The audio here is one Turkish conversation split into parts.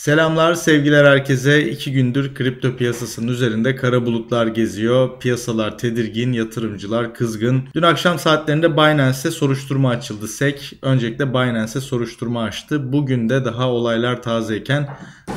Selamlar, sevgiler herkese. İki gündür kripto piyasasının üzerinde kara bulutlar geziyor. Piyasalar tedirgin, yatırımcılar kızgın. Dün akşam saatlerinde Binance'e soruşturma açıldı. SEC öncelikle Binance'e soruşturma açtı. Bugün de daha olaylar tazeyken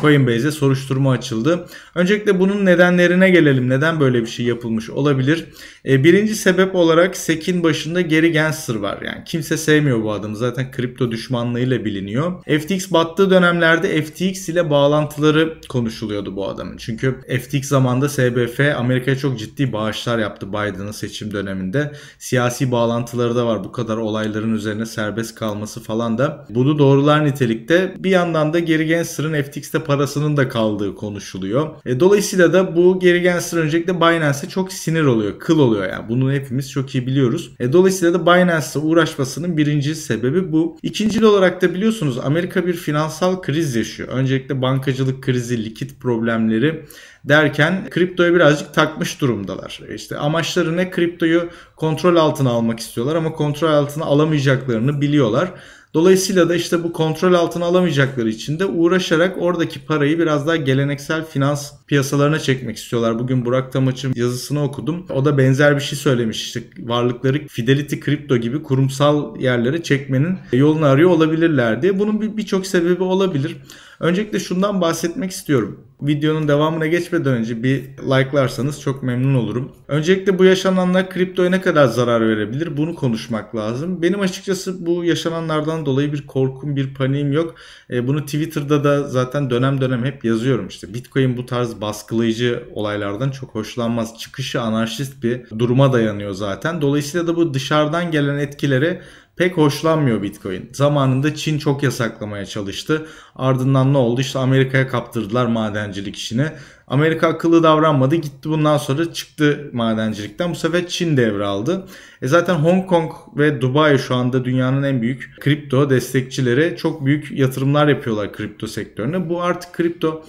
Coinbase'e soruşturma açıldı. Öncelikle bunun nedenlerine gelelim. Neden böyle bir şey yapılmış olabilir? E, birinci sebep olarak SEC'in başında Gary Gensler var. Yani kimse sevmiyor bu adamı. Zaten kripto düşmanlığıyla biliniyor. FTX battığı dönemlerde FTX ile bağlantıları konuşuluyordu bu adamın. Çünkü FTX zamanında SBF Amerika'ya çok ciddi bağışlar yaptı Biden'ın seçim döneminde. Siyasi bağlantıları da var bu kadar olayların üzerine serbest kalması falan da. Bunu doğrular nitelikte. Bir yandan da Gary Gensler'ın FTX'te parasının da kaldığı konuşuluyor. E, dolayısıyla da bu Gary Gensler öncelikle Binance'e çok sinir oluyor, kıl oluyor yani. Bunu hepimiz çok iyi biliyoruz. E, dolayısıyla da Binance'la uğraşmasının birinci sebebi bu. İkincil olarak da biliyorsunuz Amerika bir finansal kriz yaşıyor. Önce özellikle bankacılık krizi, likit problemleri derken kriptoya birazcık takmış durumdalar. İşte amaçları ne? Kriptoyu kontrol altına almak istiyorlar ama kontrol altına alamayacaklarını biliyorlar. Dolayısıyla da işte bu kontrol altına alamayacakları için de uğraşarak oradaki parayı biraz daha geleneksel finans piyasalarına çekmek istiyorlar. Bugün Burak Tamaç'ın yazısını okudum. O da benzer bir şey söylemiş. İşte varlıkları Fidelity Crypto gibi kurumsal yerlere çekmenin yolunu arıyor olabilirler diye. Bunun birçok bir sebebi olabilir. Öncelikle şundan bahsetmek istiyorum. Videonun devamına geçmeden önce bir like'larsanız çok memnun olurum. Öncelikle bu yaşananlar kriptoya ne kadar zarar verebilir bunu konuşmak lazım. Benim açıkçası bu yaşananlardan dolayı bir korkum, bir paniğim yok. E, bunu Twitter'da da zaten dönem dönem hep yazıyorum işte. Bitcoin bu tarz baskılayıcı olaylardan çok hoşlanmaz. Çıkışı anarşist bir duruma dayanıyor zaten. Dolayısıyla da bu dışarıdan gelen etkileri pek hoşlanmıyor Bitcoin. Zamanında Çin çok yasaklamaya çalıştı. Ardından ne oldu? İşte Amerika'ya kaptırdılar madencilik işini. Amerika akıllı davranmadı. Gitti bundan sonra çıktı madencilikten. Bu sefer Çin devraldı. E zaten Hong Kong ve Dubai şu anda dünyanın en büyük kripto destekçileri. Çok büyük yatırımlar yapıyorlar kripto sektörüne. Bu artık kripto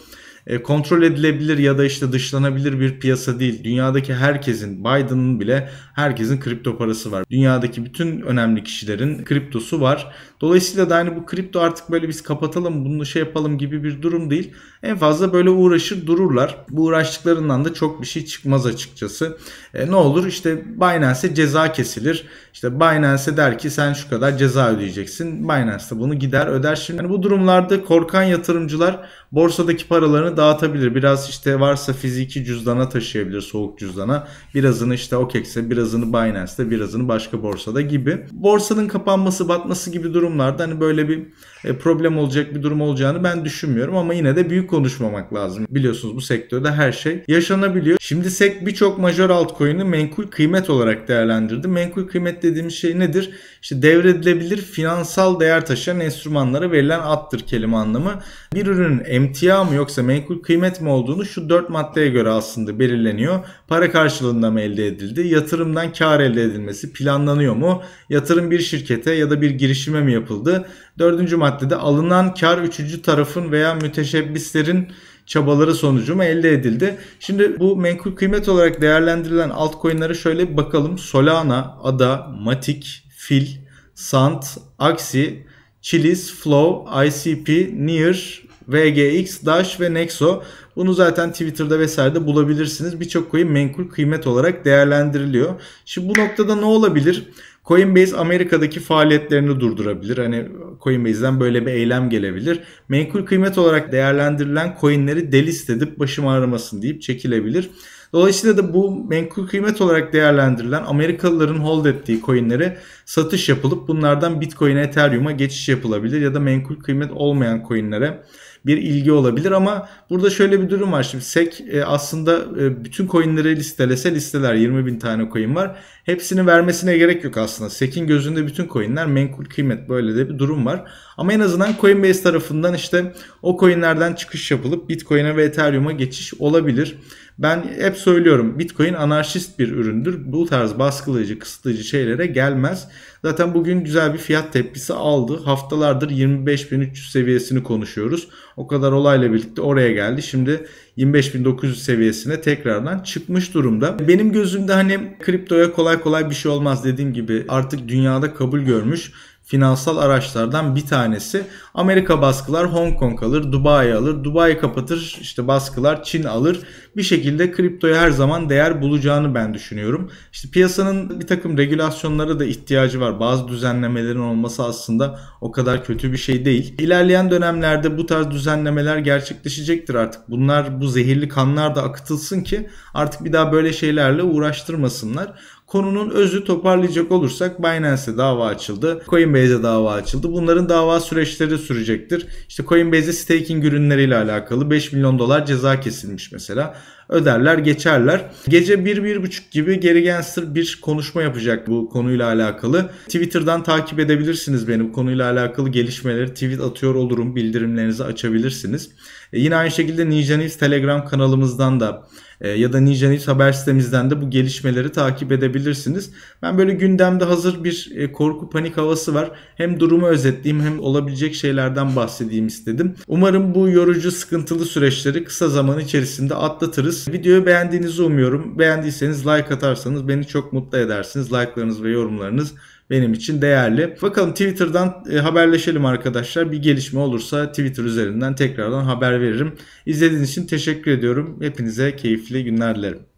e, kontrol edilebilir ya da işte dışlanabilir bir piyasa değil. Dünyadaki herkesin, Biden'ın bile herkesin kripto parası var. Dünyadaki bütün önemli kişilerin kriptosu var. Dolayısıyla da hani bu kripto artık böyle biz kapatalım, bunu şey yapalım gibi bir durum değil. En fazla böyle uğraşır dururlar. Bu uğraştıklarından da çok bir şey çıkmaz açıkçası. E, ne olur işte Binance'e ceza kesilir. İşte Binance'e der ki sen şu kadar ceza ödeyeceksin. Binance de bunu gider öder. Şimdi yani bu durumlarda korkan yatırımcılar borsadaki paralarını dağıtabilir. Biraz işte varsa fiziki cüzdana taşıyabilir soğuk cüzdana. Birazını işte OKEX'e, birazını Binance'te, birazını başka borsada gibi. Borsanın kapanması, batması gibi durumlarda hani böyle bir e, problem olacak bir durum olacağını ben düşünmüyorum ama yine de büyük konuşmamak lazım. Biliyorsunuz bu sektörde her şey yaşanabiliyor. Şimdi SEC birçok majör altcoin'i menkul kıymet olarak değerlendirdi. Menkul kıymet dediğimiz şey nedir? İşte devredilebilir finansal değer taşıyan enstrümanlara verilen addır kelime anlamı. Bir ürünün emtia mı yoksa menkul kıymet mi olduğunu şu dört maddeye göre aslında belirleniyor. Para karşılığında mı elde edildi? Yatırımdan kar elde edilmesi planlanıyor mu? Yatırım bir şirkete ya da bir girişime mi yapıldı? Dördüncü maddede alınan kar üçüncü tarafın veya müteşebbislerin çabaları sonucu mu elde edildi. Şimdi bu menkul kıymet olarak değerlendirilen altcoin'lere şöyle bir bakalım. Solana, ADA, Matic, Fil, Sant, Axi, Chiliz, Flow, ICP, Near, VGX, Dash ve Nexo. Bunu zaten Twitter'da vesairede bulabilirsiniz. Birçok coin menkul kıymet olarak değerlendiriliyor. Şimdi bu noktada ne olabilir? Coinbase Amerika'daki faaliyetlerini durdurabilir. Hani Coinbase'den böyle bir eylem gelebilir. Menkul kıymet olarak değerlendirilen coinleri delist edip başım ağrımasın deyip çekilebilir. Dolayısıyla da bu menkul kıymet olarak değerlendirilen Amerikalıların hold ettiği coinlere satış yapılıp bunlardan Bitcoin'e Ethereum'a geçiş yapılabilir ya da menkul kıymet olmayan coinlere bir ilgi olabilir ama burada şöyle bir durum var. Şimdi SEC e, aslında e, bütün coinleri listelese listeler 20 bin tane coin var. Hepsini vermesine gerek yok aslında. SEC'in gözünde bütün coinler menkul kıymet böyle de bir durum var. Ama en azından Coinbase tarafından işte o coinlerden çıkış yapılıp Bitcoin'e ve Ethereum'a geçiş olabilir. Ben hep söylüyorum Bitcoin anarşist bir üründür. Bu tarz baskılayıcı, kısıtlayıcı şeylere gelmez. Zaten bugün güzel bir fiyat tepkisi aldı. Haftalardır 25.300 seviyesini konuşuyoruz. O kadar olayla birlikte oraya geldi. Şimdi 25.900 seviyesine tekrardan çıkmış durumda. Benim gözümde hani kriptoya kolay kolay bir şey olmaz dediğim gibi artık dünyada kabul görmüş finansal araçlardan bir tanesi. Amerika baskılar Hong Kong alır, Dubai alır, Dubai kapatır, işte baskılar Çin alır. Bir şekilde kriptoya her zaman değer bulacağını ben düşünüyorum. İşte piyasanın bir takım regülasyonlara da ihtiyacı var. Bazı düzenlemelerin olması aslında o kadar kötü bir şey değil. İlerleyen dönemlerde bu tarz düzenlemeler gerçekleşecektir artık. Bunlar bu zehirli kanlar da akıtılsın ki artık bir daha böyle şeylerle uğraştırmasınlar. Konunun özü toparlayacak olursak binance dava açıldı. coinbase dava açıldı. Bunların dava süreçleri sürecektir. İşte coinbase staking ürünleriyle alakalı 5 milyon dolar ceza kesilmiş mesela öderler geçerler. Gece 1-1.30 gibi Gary Gensler bir konuşma yapacak bu konuyla alakalı. Twitter'dan takip edebilirsiniz benim konuyla alakalı gelişmeleri tweet atıyor olurum bildirimlerinizi açabilirsiniz. E, yine aynı şekilde Ninja News Telegram kanalımızdan da e, ya da Ninja News haber sitemizden de bu gelişmeleri takip edebilirsiniz. Ben böyle gündemde hazır bir e, korku panik havası var. Hem durumu özetleyeyim hem olabilecek şeylerden bahsedeyim istedim. Umarım bu yorucu sıkıntılı süreçleri kısa zaman içerisinde atlatırız görüşürüz. Videoyu beğendiğinizi umuyorum. Beğendiyseniz like atarsanız beni çok mutlu edersiniz. Like'larınız ve yorumlarınız benim için değerli. Bakalım Twitter'dan e, haberleşelim arkadaşlar. Bir gelişme olursa Twitter üzerinden tekrardan haber veririm. İzlediğiniz için teşekkür ediyorum. Hepinize keyifli günler dilerim.